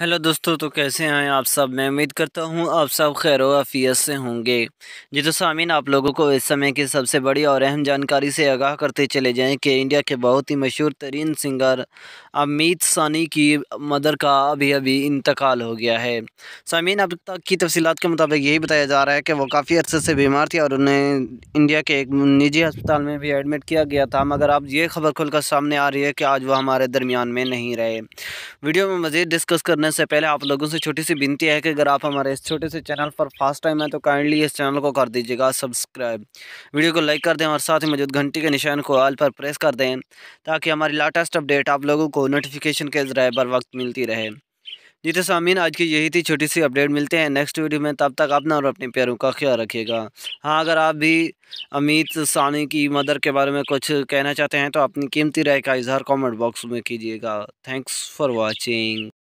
hello दोस्तों तो कैसे हैं आप सब मैं उम्मीद करता हूं आप सब खैर वफियत से होंगे जी तो सामीन आप लोगों को इस समय की सबसे बड़ी और अहम जानकारी से आगाह करते चले जाएं कि इंडिया के बहुत ही मशहूर तरीन सिंगर अमित सानी की मदर का अभी अभी इंतकाल हो गया है सामीन अब तक की तफसीत के मुताबिक यही बताया जा रहा है कि वो काफ़ी अर्से से बीमार थी और उन्हें इंडिया के एक निजी अस्पताल में भी एडमिट किया गया था मगर अब ये खबर खुलकर सामने आ रही है कि आज वह हमारे दरमियान में नहीं रहे वीडियो में मज़ीद डिस्कस करने से पहले आप लोगों से छोटी सी विनती है कि अगर आप हमारे इस छोटे से चैनल पर फर्स्ट टाइम है तो काइंडली इस चैनल को कर दीजिएगा सब्सक्राइब वीडियो को लाइक कर दें और साथ ही मौजूद घंटी के निशान को आल पर प्रेस कर दें ताकि हमारी लाटेस्ट अपडेट आप लोगों को नोटिफिकेशन के ज़रिए बर वक्त मिलती रहे जी तो सामीन आज की यही थी छोटी सी अपडेट मिलते हैं नेक्स्ट वीडियो में तब तक अपना और अपने प्यारों का ख्याल रखिएगा हाँ अगर आप भी अमित सानी की मदर के बारे में कुछ कहना चाहते हैं तो अपनी कीमती राय का इजहार कमेंट बॉक्स में कीजिएगा थैंक्स फॉर वाचिंग